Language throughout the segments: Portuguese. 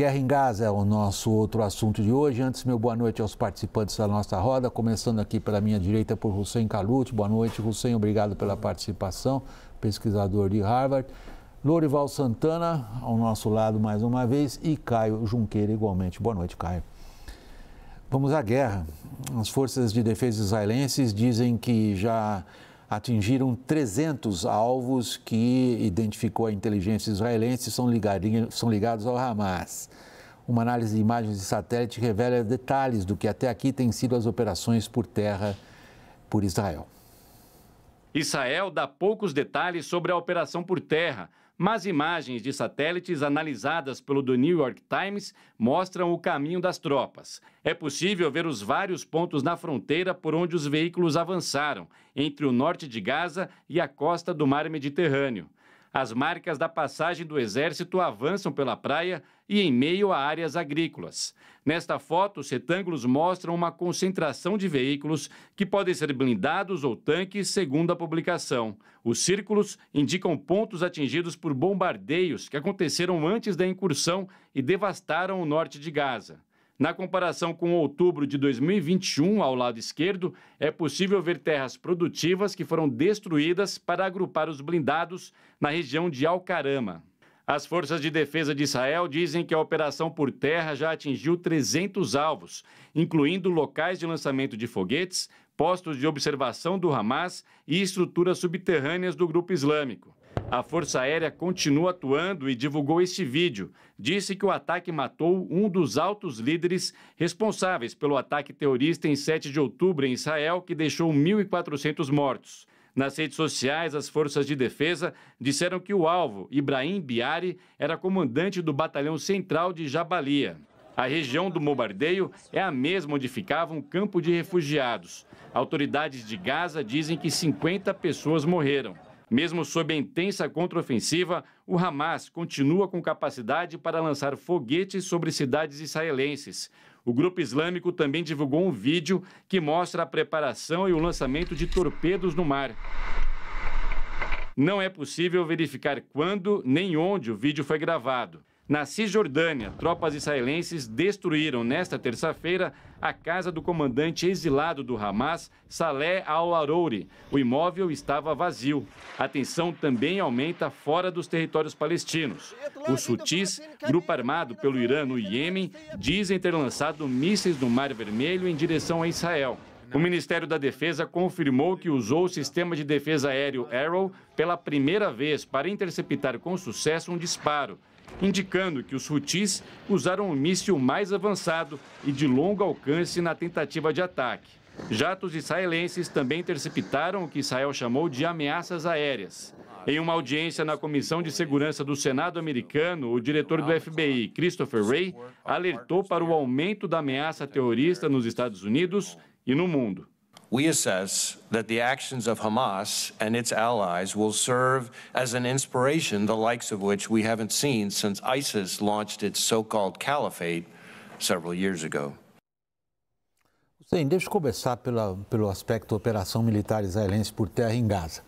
Guerra em Gaza é o nosso outro assunto de hoje. Antes, meu boa noite aos participantes da nossa roda, começando aqui pela minha direita por Hussein Kalut. Boa noite, Hussein, obrigado pela participação, pesquisador de Harvard. Lorival Santana, ao nosso lado mais uma vez, e Caio Junqueira, igualmente. Boa noite, Caio. Vamos à guerra. As forças de defesa israelenses dizem que já atingiram 300 alvos que identificou a inteligência israelense são, são ligados ao Hamas. Uma análise de imagens de satélite revela detalhes do que até aqui têm sido as operações por terra por Israel. Israel dá poucos detalhes sobre a operação por terra, mas imagens de satélites analisadas pelo The New York Times mostram o caminho das tropas. É possível ver os vários pontos na fronteira por onde os veículos avançaram, entre o norte de Gaza e a costa do mar Mediterrâneo. As marcas da passagem do exército avançam pela praia e em meio a áreas agrícolas. Nesta foto, os retângulos mostram uma concentração de veículos que podem ser blindados ou tanques, segundo a publicação. Os círculos indicam pontos atingidos por bombardeios que aconteceram antes da incursão e devastaram o norte de Gaza. Na comparação com outubro de 2021, ao lado esquerdo, é possível ver terras produtivas que foram destruídas para agrupar os blindados na região de Alcarama. As forças de defesa de Israel dizem que a operação por terra já atingiu 300 alvos, incluindo locais de lançamento de foguetes, postos de observação do Hamas e estruturas subterrâneas do grupo islâmico. A Força Aérea continua atuando e divulgou este vídeo. Disse que o ataque matou um dos altos líderes responsáveis pelo ataque terrorista em 7 de outubro em Israel, que deixou 1.400 mortos. Nas redes sociais, as forças de defesa disseram que o alvo, Ibrahim Biari, era comandante do batalhão central de Jabalia. A região do bombardeio é a mesma onde ficava um campo de refugiados. Autoridades de Gaza dizem que 50 pessoas morreram. Mesmo sob a intensa contraofensiva, o Hamas continua com capacidade para lançar foguetes sobre cidades israelenses. O grupo islâmico também divulgou um vídeo que mostra a preparação e o lançamento de torpedos no mar. Não é possível verificar quando nem onde o vídeo foi gravado. Na Cisjordânia, tropas israelenses destruíram nesta terça-feira a casa do comandante exilado do Hamas, Saleh al-Arouri. O imóvel estava vazio. A tensão também aumenta fora dos territórios palestinos. Os sutis, grupo armado pelo Irã no Iêmen, dizem ter lançado mísseis no Mar Vermelho em direção a Israel. O Ministério da Defesa confirmou que usou o sistema de defesa aéreo Arrow pela primeira vez para interceptar com sucesso um disparo indicando que os Houthis usaram um míssil mais avançado e de longo alcance na tentativa de ataque. Jatos israelenses também interceptaram o que Israel chamou de ameaças aéreas. Em uma audiência na Comissão de Segurança do Senado americano, o diretor do FBI, Christopher Wray, alertou para o aumento da ameaça terrorista nos Estados Unidos e no mundo. we assess that the actions of Hamas and its allies will serve as an inspiration, the likes of which we haven't seen since ISIS launched its so called caliphate several years ago. Sim, deixa eu começar pela, pelo aspecto operação militar israelense por terra em Gaza.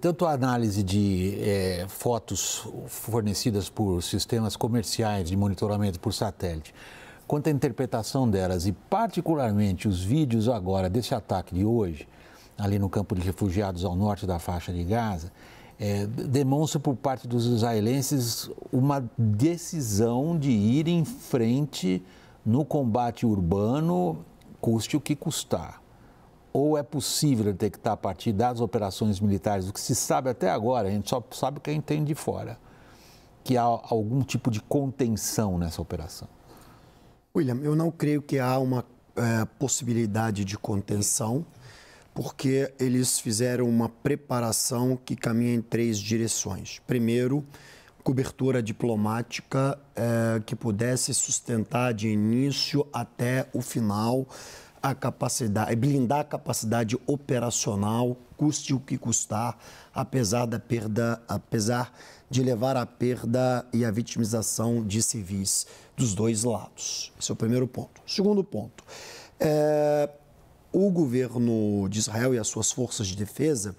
Tanto a análise de é, eh, fotos fornecidas por sistemas comerciais de monitoramento por satélite, quanto à interpretação delas e, particularmente, os vídeos agora desse ataque de hoje, ali no campo de refugiados ao norte da faixa de Gaza, é, demonstra por parte dos israelenses uma decisão de ir em frente no combate urbano, custe o que custar. Ou é possível detectar a partir das operações militares, o que se sabe até agora, a gente só sabe o que a gente tem de fora, que há algum tipo de contenção nessa operação? William, eu não creio que há uma é, possibilidade de contenção, porque eles fizeram uma preparação que caminha em três direções. Primeiro, cobertura diplomática é, que pudesse sustentar de início até o final a capacidade, é, blindar a capacidade operacional, custe o que custar, apesar da perda, apesar de levar à perda e à vitimização de civis dos dois lados. Esse é o primeiro ponto. Segundo ponto, é, o governo de Israel e as suas forças de defesa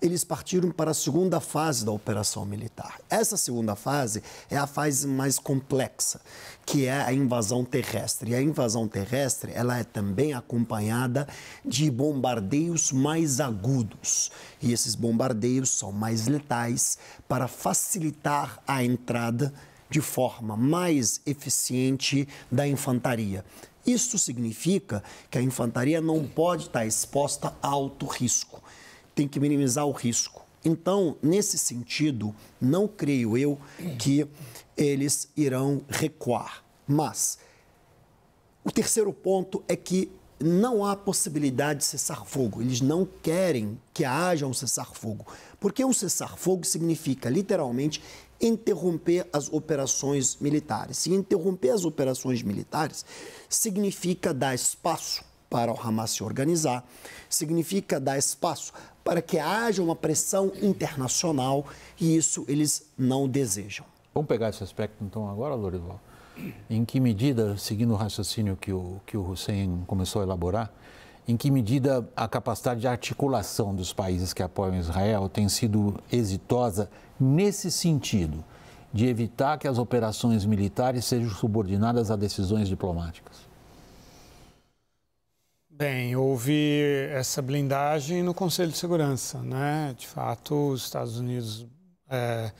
eles partiram para a segunda fase da operação militar. Essa segunda fase é a fase mais complexa, que é a invasão terrestre. E a invasão terrestre, ela é também acompanhada de bombardeios mais agudos. E esses bombardeios são mais letais para facilitar a entrada de forma mais eficiente da infantaria. Isso significa que a infantaria não pode estar exposta a alto risco tem que minimizar o risco. Então, nesse sentido, não creio eu que eles irão recuar. Mas o terceiro ponto é que não há possibilidade de cessar fogo. Eles não querem que haja um cessar fogo. Porque um cessar fogo significa, literalmente, interromper as operações militares. Se interromper as operações militares significa dar espaço para o Hamas se organizar, significa dar espaço para que haja uma pressão internacional e isso eles não desejam. Vamos pegar esse aspecto então agora, Lourival. Em que medida, seguindo o raciocínio que o, que o Hussein começou a elaborar, em que medida a capacidade de articulação dos países que apoiam Israel tem sido exitosa nesse sentido, de evitar que as operações militares sejam subordinadas a decisões diplomáticas? Bem, houve essa blindagem no Conselho de Segurança, né? De fato, os Estados Unidos é,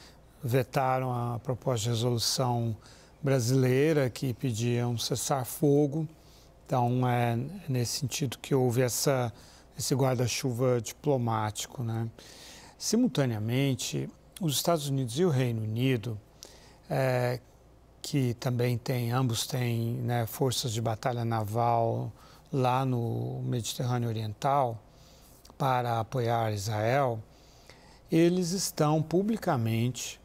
vetaram a proposta de resolução brasileira que pedia um cessar-fogo. Então, é nesse sentido que houve essa, esse guarda-chuva diplomático, né? Simultaneamente, os Estados Unidos e o Reino Unido, é, que também tem, ambos têm né, forças de batalha naval lá no Mediterrâneo Oriental para apoiar Israel, eles estão publicamente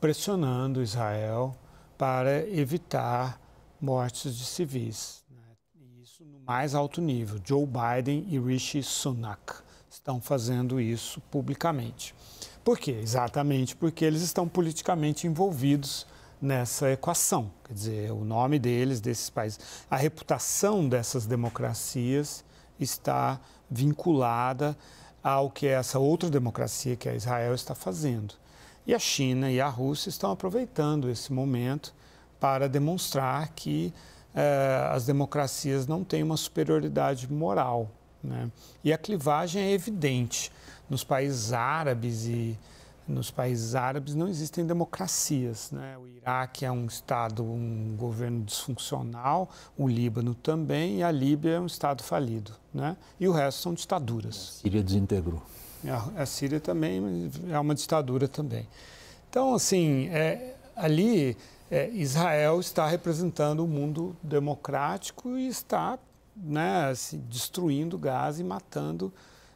pressionando Israel para evitar mortes de civis. Né? Isso no mais alto nível. Joe Biden e Rishi Sunak estão fazendo isso publicamente. Por quê? Exatamente porque eles estão politicamente envolvidos nessa equação. Quer dizer, o nome deles, desses países, a reputação dessas democracias está vinculada ao que essa outra democracia, que é Israel, está fazendo. E a China e a Rússia estão aproveitando esse momento para demonstrar que eh, as democracias não têm uma superioridade moral. Né? E a clivagem é evidente. Nos países árabes e nos países árabes não existem democracias. Né? O Iraque é um Estado, um governo disfuncional, o Líbano também, e a Líbia é um Estado falido. Né? E o resto são ditaduras. A Síria desintegrou. A, é, a Síria também é uma ditadura também. Então, assim, é, ali é, Israel está representando o mundo democrático e está né, assim, destruindo Gaza e matando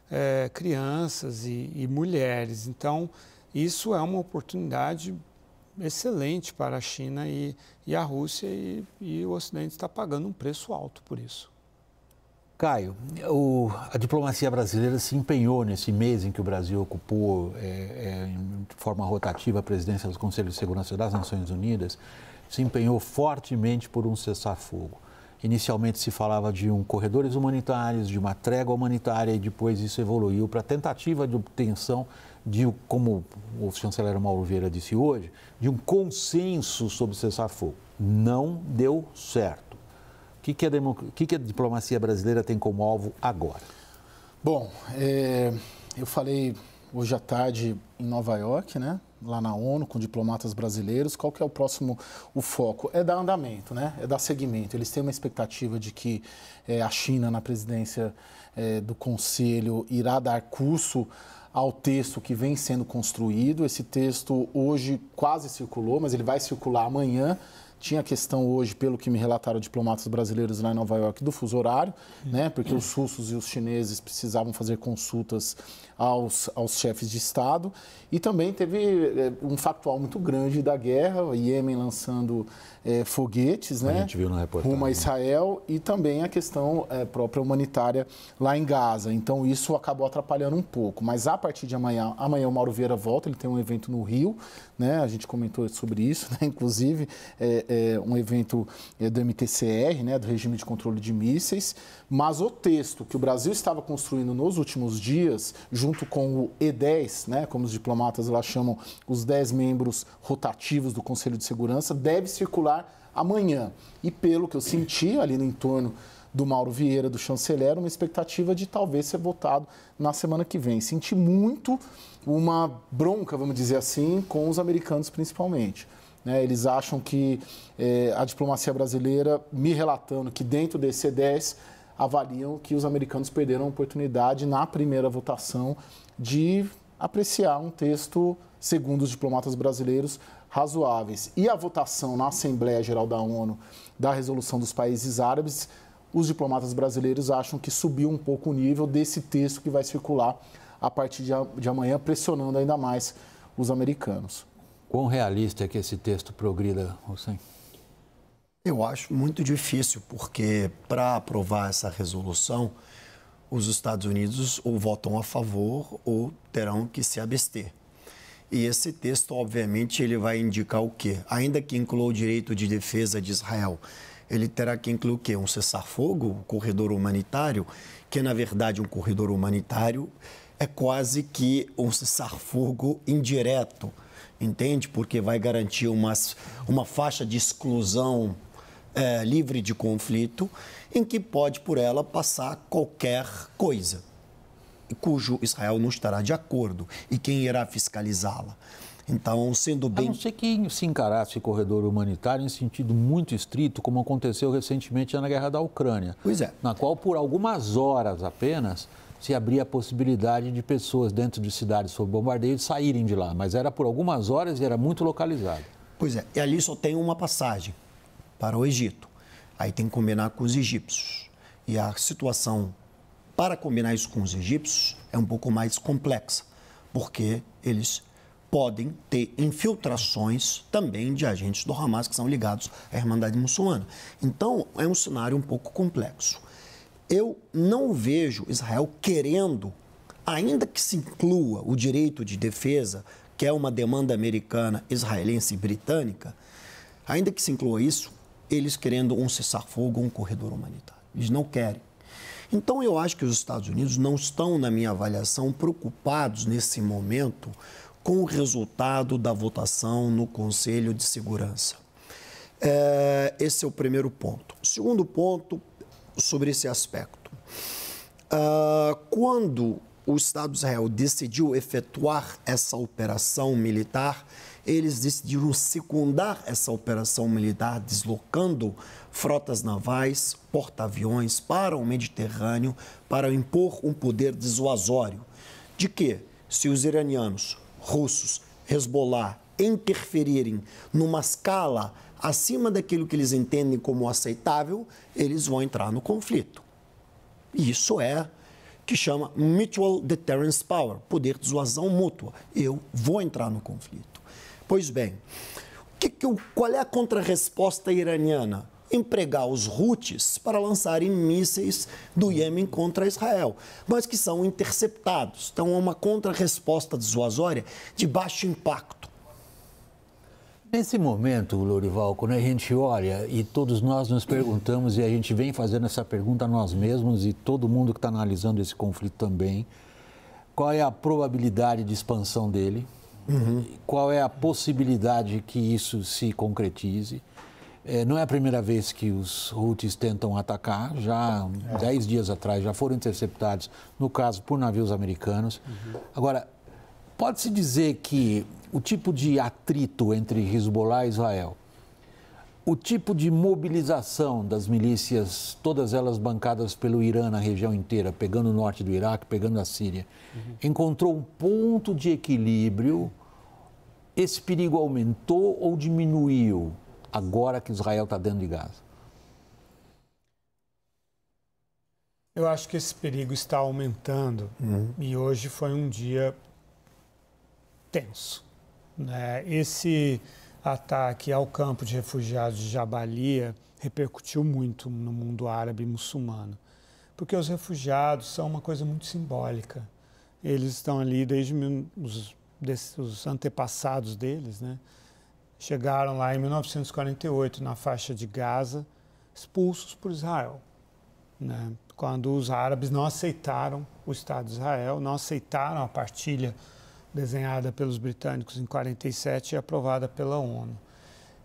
é, crianças e, e mulheres. Então, isso é uma oportunidade excelente para a China e, e a Rússia, e, e o Ocidente está pagando um preço alto por isso. Caio, o, a diplomacia brasileira se empenhou nesse mês em que o Brasil ocupou é, é, de forma rotativa a presidência do Conselho de Segurança das Nações Unidas, se empenhou fortemente por um cessar-fogo. Inicialmente se falava de um corredores humanitários, de uma trégua humanitária e depois isso evoluiu para a tentativa de obtenção de, como o chanceler Mauro Vieira disse hoje, de um consenso sobre cessar-fogo. Não deu certo. O que, que, a, que, que a diplomacia brasileira tem como alvo agora? Bom, é, eu falei hoje à tarde em Nova York, né? lá na ONU com diplomatas brasileiros. Qual que é o próximo o foco? É dar andamento, né? É dar seguimento. Eles têm uma expectativa de que é, a China, na presidência é, do Conselho, irá dar curso ao texto que vem sendo construído. Esse texto hoje quase circulou, mas ele vai circular amanhã. Tinha a questão hoje, pelo que me relataram diplomatas brasileiros lá em Nova York, do fuso horário, né? porque os russos e os chineses precisavam fazer consultas aos, aos chefes de Estado. E também teve eh, um factual muito grande da guerra, o Iêmen lançando é, foguetes né? a gente viu na reportagem, rumo a Israel e também a questão é, própria humanitária lá em Gaza. Então isso acabou atrapalhando um pouco. Mas a partir de amanhã, amanhã o Mauro Vieira volta, ele tem um evento no Rio, né? a gente comentou sobre isso, né? inclusive. É, é, um evento é, do MTCR, né, do regime de controle de mísseis, mas o texto que o Brasil estava construindo nos últimos dias, junto com o E10, né, como os diplomatas lá chamam, os 10 membros rotativos do Conselho de Segurança, deve circular amanhã. E pelo que eu senti ali no entorno do Mauro Vieira, do chanceler, uma expectativa de talvez ser votado na semana que vem. Senti muito uma bronca, vamos dizer assim, com os americanos principalmente. Né? Eles acham que é, a diplomacia brasileira, me relatando que dentro desse e 10 avaliam que os americanos perderam a oportunidade na primeira votação de apreciar um texto, segundo os diplomatas brasileiros, razoáveis. E a votação na Assembleia Geral da ONU da resolução dos países árabes, os diplomatas brasileiros acham que subiu um pouco o nível desse texto que vai circular a partir de amanhã, pressionando ainda mais os americanos. Quão realista é que esse texto progrida, Hussein? Eu acho muito difícil, porque para aprovar essa resolução, os Estados Unidos ou votam a favor ou terão que se abster. E esse texto, obviamente, ele vai indicar o quê? Ainda que inclua o direito de defesa de Israel, ele terá que incluir o quê? Um cessar-fogo, um corredor humanitário, que na verdade um corredor humanitário é quase que um cessar-fogo indireto entende? Porque vai garantir uma uma faixa de exclusão é, livre de conflito, em que pode por ela passar qualquer coisa, cujo Israel não estará de acordo e quem irá fiscalizá-la. Então, sendo bem. A não ser que se encarasse corredor humanitário em sentido muito estrito, como aconteceu recentemente na guerra da Ucrânia. Pois é. Na qual, por algumas horas apenas, se abria a possibilidade de pessoas dentro de cidades sob bombardeio saírem de lá, mas era por algumas horas e era muito localizado. Pois é, e ali só tem uma passagem para o Egito. Aí tem que combinar com os egípcios. E a situação para combinar isso com os egípcios é um pouco mais complexa, porque eles podem ter infiltrações também de agentes do Hamas que são ligados à Irmandade Muçulmana. Então, é um cenário um pouco complexo eu não vejo Israel querendo, ainda que se inclua o direito de defesa, que é uma demanda americana, israelense e britânica, ainda que se inclua isso, eles querendo um cessar-fogo, um corredor humanitário. Eles não querem. Então, eu acho que os Estados Unidos não estão, na minha avaliação, preocupados nesse momento com o resultado da votação no Conselho de Segurança. É, esse é o primeiro ponto. Segundo ponto, sobre esse aspecto. Uh, quando o Estado de Israel decidiu efetuar essa operação militar, eles decidiram secundar essa operação militar, deslocando frotas navais, porta-aviões para o Mediterrâneo para impor um poder desuasório. De que, se os iranianos, russos, Hezbollah interferirem numa escala acima daquilo que eles entendem como aceitável, eles vão entrar no conflito. Isso é que chama mutual deterrence power, poder de zoação mútua. Eu vou entrar no conflito. Pois bem, que, que, qual é a contrarresposta iraniana? Empregar os Houthis para lançarem mísseis do Iêmen contra Israel, mas que são interceptados. Então, é uma contrarresposta desuasória de baixo impacto. Nesse momento, Lourival, quando a gente olha e todos nós nos perguntamos e a gente vem fazendo essa pergunta a nós mesmos e todo mundo que está analisando esse conflito também, qual é a probabilidade de expansão dele? Uhum. Qual é a possibilidade que isso se concretize? É, não é a primeira vez que os Houthis tentam atacar, já é. dez dias atrás já foram interceptados, no caso, por navios americanos. Uhum. Agora, Pode-se dizer que o tipo de atrito entre Hezbollah e Israel, o tipo de mobilização das milícias, todas elas bancadas pelo Irã na região inteira, pegando o norte do Iraque, pegando a Síria, uhum. encontrou um ponto de equilíbrio. Esse perigo aumentou ou diminuiu agora que Israel está dentro de Gaza? Eu acho que esse perigo está aumentando uhum. e hoje foi um dia tenso. Né? Esse ataque ao campo de refugiados de Jabalia repercutiu muito no mundo árabe e muçulmano, porque os refugiados são uma coisa muito simbólica. Eles estão ali desde os, os antepassados deles, né? chegaram lá em 1948 na faixa de Gaza, expulsos por Israel. Né? Quando os árabes não aceitaram o Estado de Israel, não aceitaram a partilha desenhada pelos britânicos em 47 e aprovada pela ONU.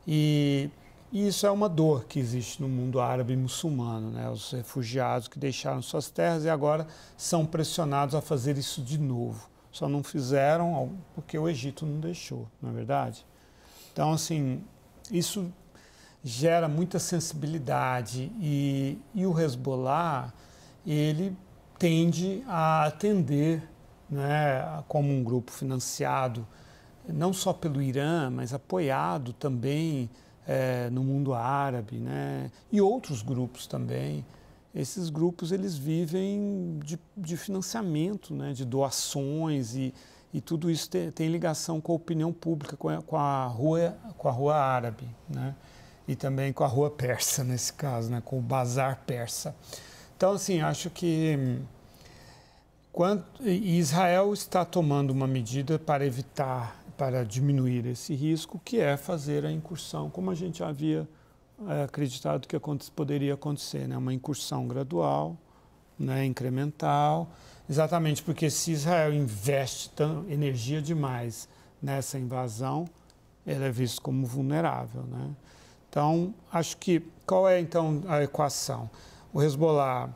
E, e isso é uma dor que existe no mundo árabe e muçulmano, né? Os refugiados que deixaram suas terras e agora são pressionados a fazer isso de novo. Só não fizeram porque o Egito não deixou, não é verdade? Então, assim, isso gera muita sensibilidade e, e o Hezbollah, ele tende a atender né, como um grupo financiado não só pelo Irã, mas apoiado também é, no mundo árabe, né, e outros grupos também. Esses grupos eles vivem de, de financiamento, né, de doações e, e tudo isso tem, tem, ligação com a opinião pública, com a, com a, rua, com a rua árabe, né, e também com a rua persa nesse caso, né, com o bazar persa. Então assim acho que hum, Quanto, Israel está tomando uma medida para evitar, para diminuir esse risco, que é fazer a incursão, como a gente havia eh, acreditado que poderia acontecer, né? uma incursão gradual, né? incremental, exatamente porque se Israel investe energia demais nessa invasão, ele é visto como vulnerável. Né? Então, acho que qual é então a equação? O Hezbollah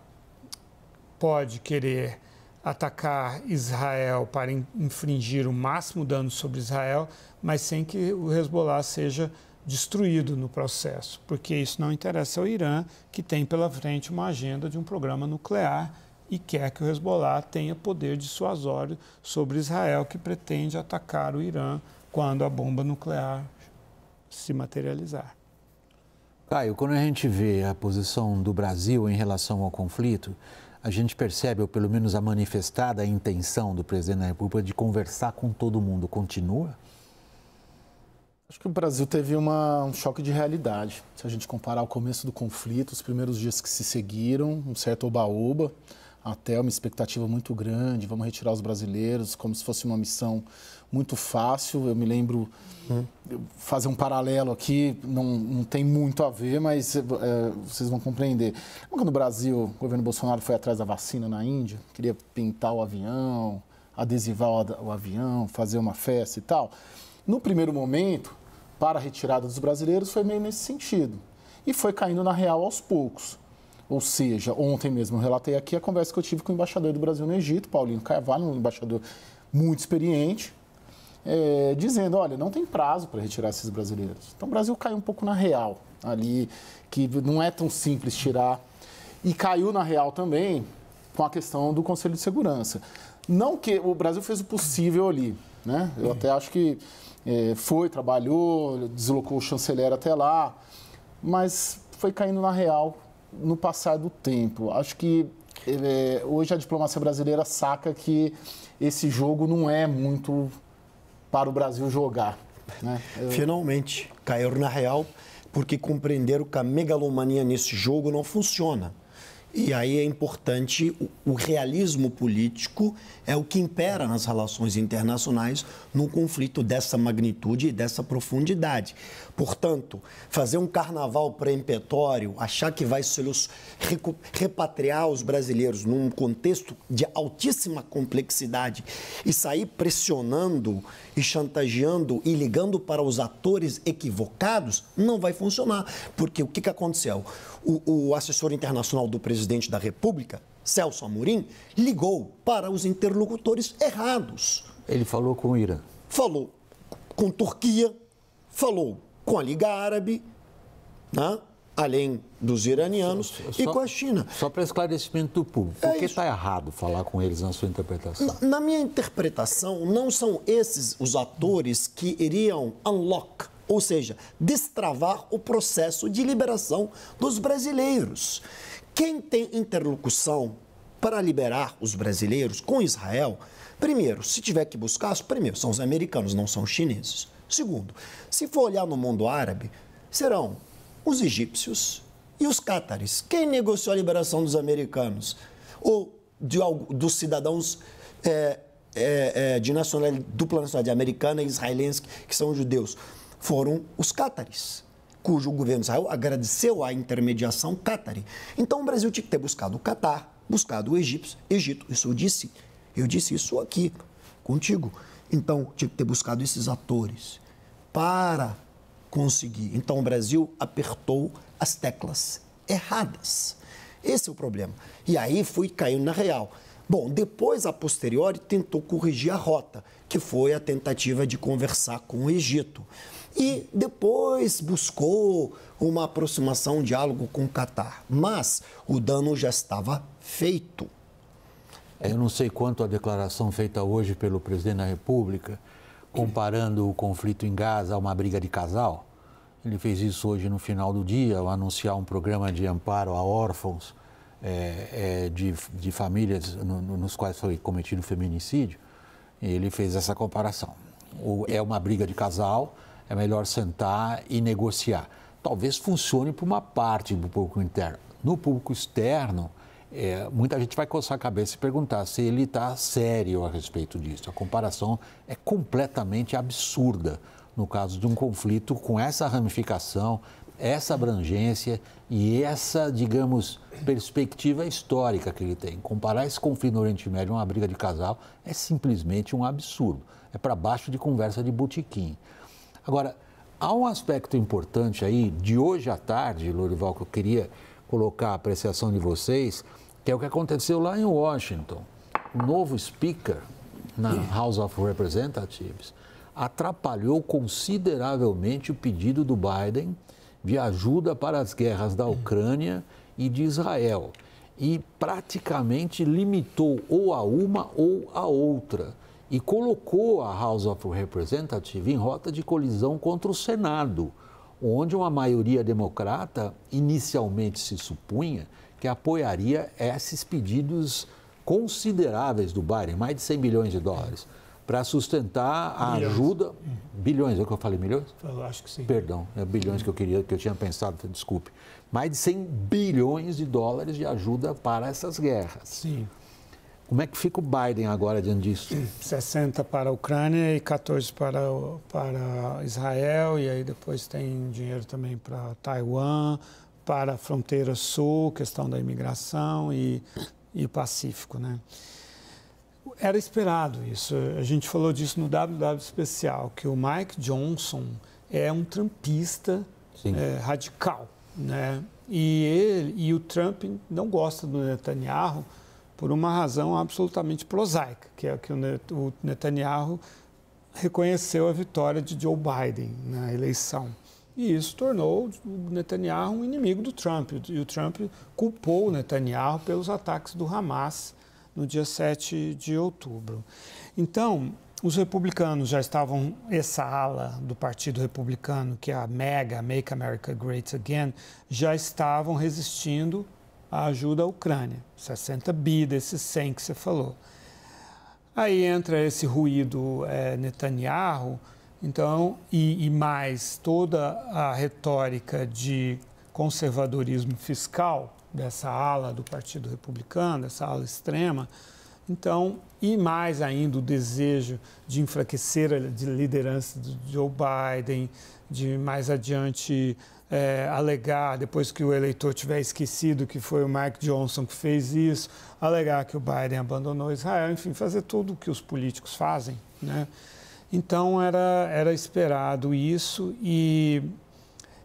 pode querer atacar Israel para infringir o máximo dano sobre Israel, mas sem que o Hezbollah seja destruído no processo, porque isso não interessa ao Irã, que tem pela frente uma agenda de um programa nuclear e quer que o Hezbollah tenha poder dissuasório sobre Israel, que pretende atacar o Irã quando a bomba nuclear se materializar. Caio, quando a gente vê a posição do Brasil em relação ao conflito, a gente percebe, ou pelo menos a manifestada intenção do presidente da República de conversar com todo mundo, continua? Acho que o Brasil teve uma, um choque de realidade. Se a gente comparar o começo do conflito, os primeiros dias que se seguiram, um certo oba-oba, até uma expectativa muito grande, vamos retirar os brasileiros, como se fosse uma missão muito fácil. Eu me lembro, hum. fazer um paralelo aqui, não, não tem muito a ver, mas é, vocês vão compreender. Quando o Brasil, o governo Bolsonaro foi atrás da vacina na Índia, queria pintar o avião, adesivar o, o avião, fazer uma festa e tal. No primeiro momento, para a retirada dos brasileiros, foi meio nesse sentido. E foi caindo na real aos poucos. Ou seja, ontem mesmo relatei aqui a conversa que eu tive com o embaixador do Brasil no Egito, Paulinho Carvalho, um embaixador muito experiente, é, dizendo: olha, não tem prazo para retirar esses brasileiros. Então o Brasil caiu um pouco na real ali, que não é tão simples tirar. E caiu na real também com a questão do Conselho de Segurança. Não que o Brasil fez o possível ali, né? Eu até acho que é, foi, trabalhou, deslocou o chanceler até lá, mas foi caindo na real no passar do tempo. Acho que é, hoje a diplomacia brasileira saca que esse jogo não é muito para o Brasil jogar. Né? Eu... Finalmente, caíram na real porque compreenderam que a megalomania nesse jogo não funciona. E aí é importante, o, o, realismo político é o que impera nas relações internacionais num conflito dessa magnitude e dessa profundidade. Portanto, fazer um carnaval pré-impetório, achar que vai repatriar os brasileiros num contexto de altíssima complexidade e sair pressionando e chantageando e ligando para os atores equivocados, não vai funcionar. Porque o que, que aconteceu? O, o assessor internacional do presidente da República, Celso Amorim, ligou para os interlocutores errados. Ele falou com o Irã. Falou com Turquia, falou com a Liga Árabe, né? além dos iranianos só, só, e com a China. Só para esclarecimento do público, por é que está errado falar com eles na sua interpretação? Na, na minha interpretação, não são esses os atores que iriam unlock, ou seja, destravar o processo de liberação dos brasileiros. Quem tem interlocução para liberar os brasileiros com Israel, primeiro, se tiver que buscar, primeiro, são os americanos, não são os chineses. Segundo, se for olhar no mundo árabe, serão os egípcios e os cátares. Quem negociou a liberação dos americanos? Ou de, dos cidadãos é, é, é, de nacionalidade, dupla nacionalidade americana e israelense, que são judeus? Foram os cátares cujo governo Israel agradeceu a intermediação cátari. Então o Brasil tinha que ter buscado o Catar, buscado o Egito, Egito. Isso eu disse, eu disse isso aqui contigo. Então, tinha que ter buscado esses atores para conseguir. Então, o Brasil apertou as teclas erradas. Esse é o problema. E aí fui caindo na real. Bom, depois, a posteriori, tentou corrigir a rota, que foi a tentativa de conversar com o Egito. E depois buscou uma aproximação, um diálogo com o Catar. Mas o dano já estava feito. Eu não sei quanto a declaração feita hoje pelo presidente da República, comparando o conflito em Gaza a uma briga de casal. Ele fez isso hoje no final do dia, ao anunciar um programa de amparo a órfãos é, é, de, de, famílias no, no, nos quais foi cometido feminicídio. Ele fez essa comparação. O, é uma briga de casal, é melhor sentar e negociar. Talvez funcione para uma parte do público interno. No público externo, é, muita gente vai coçar a cabeça e perguntar se ele está sério a respeito disso. A comparação é completamente absurda no caso de um conflito com essa ramificação, essa abrangência e essa, digamos, perspectiva histórica que ele tem. Comparar esse conflito no Oriente Médio a uma briga de casal é simplesmente um absurdo. É para baixo de conversa de botequim. Agora, há um aspecto importante aí, de hoje à tarde, Lourival que eu queria colocar a apreciação de vocês, que é o que aconteceu lá em Washington. O novo speaker na House of Representatives atrapalhou consideravelmente o pedido do Biden de ajuda para as guerras da Ucrânia e de Israel e praticamente limitou ou a uma ou a outra e colocou a House of Representatives em rota de colisão contra o Senado onde uma maioria democrata inicialmente se supunha que apoiaria esses pedidos consideráveis do Biden, mais de 100 bilhões de dólares, para sustentar a bilhões. ajuda. Bilhões, é o que eu falei, milhões? Eu acho que sim. Perdão, é bilhões que eu queria, que eu tinha pensado, desculpe. Mais de 100 bilhões de dólares de ajuda para essas guerras. Sim. Como é que fica o Biden agora diante disso? 60 para a Ucrânia e 14 para, para Israel, e aí depois tem dinheiro também para Taiwan, para a fronteira sul, questão da imigração e, e Pacífico, né? Era esperado isso. A gente falou disso no WW especial, que o Mike Johnson é um trumpista é, radical, né? E, ele, e o Trump não gosta do Netanyahu, por uma razão absolutamente prosaica, que é que o Netanyahu reconheceu a vitória de Joe Biden na eleição. E isso tornou o Netanyahu um inimigo do Trump. E o Trump culpou o Netanyahu pelos ataques do Hamas no dia 7 de outubro. Então, os republicanos já estavam, essa ala do Partido Republicano, que é a MEGA, Make America Great Again, já estavam resistindo a ajuda à Ucrânia, 60 bi desses 100 que você falou. Aí entra esse ruído é, Netanyahu, então, e, e mais toda a retórica de conservadorismo fiscal dessa ala do Partido Republicano, dessa ala extrema, então, e mais ainda o desejo de enfraquecer a liderança de Joe Biden, de mais adiante é, alegar, depois que o eleitor tiver esquecido que foi o Mike Johnson que fez isso, alegar que o Biden abandonou Israel, enfim, fazer tudo o que os políticos fazem. Né? Então era, era esperado isso e,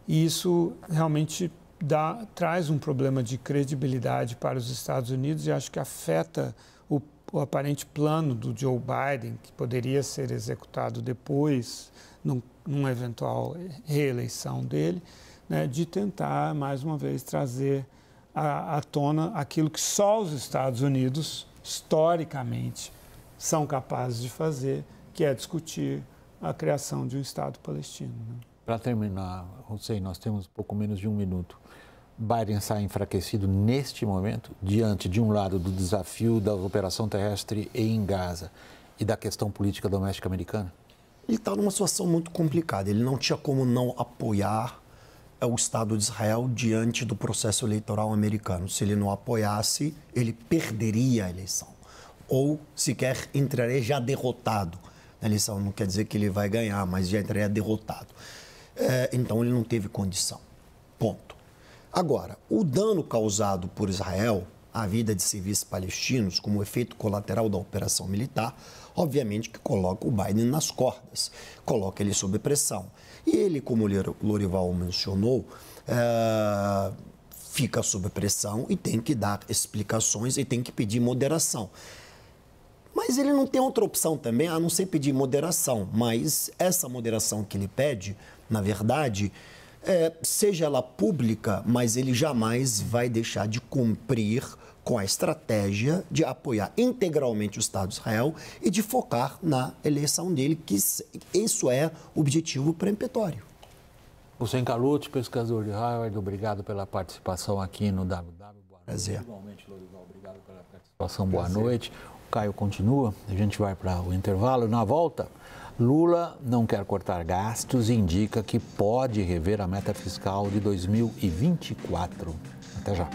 e isso realmente dá, traz um problema de credibilidade para os Estados Unidos e acho que afeta o, o aparente plano do Joe Biden, que poderia ser executado depois, num, numa eventual reeleição dele né, de tentar, mais uma vez, trazer à, à tona aquilo que só os Estados Unidos, historicamente, são capazes de fazer, que é discutir a criação de um Estado palestino. Né? Para terminar, Hussein, nós temos pouco menos de um minuto. Biden sai enfraquecido neste momento diante, de um lado, do desafio da operação terrestre em Gaza e da questão política doméstica americana? Ele está numa situação muito complicada. Ele não tinha como não apoiar é o Estado de Israel diante do processo eleitoral americano. Se ele não apoiasse, ele perderia a eleição. Ou sequer entraria já derrotado na eleição. Não quer dizer que ele vai ganhar, mas já entraria derrotado. É, então ele não teve condição. Ponto. Agora, o dano causado por Israel à vida de civis palestinos como efeito colateral da operação militar, obviamente que coloca o Biden nas cordas, coloca ele sob pressão. E ele, como o Lorival mencionou, é, fica sob pressão e tem que dar explicações e tem que pedir moderação. Mas ele não tem outra opção também a não ser pedir moderação. Mas essa moderação que ele pede, na verdade, é, seja ela pública, mas ele jamais vai deixar de cumprir com a estratégia de apoiar integralmente o Estado de Israel e de focar na eleição dele, que isso é objetivo O Hussein Kalut, pesquisador de Harvard, obrigado pela participação aqui no WW. Prazer. obrigado pela participação. Boa Prazer. noite. O Caio continua, a gente vai para o intervalo. Na volta, Lula não quer cortar gastos e indica que pode rever a meta fiscal de 2024. Até já.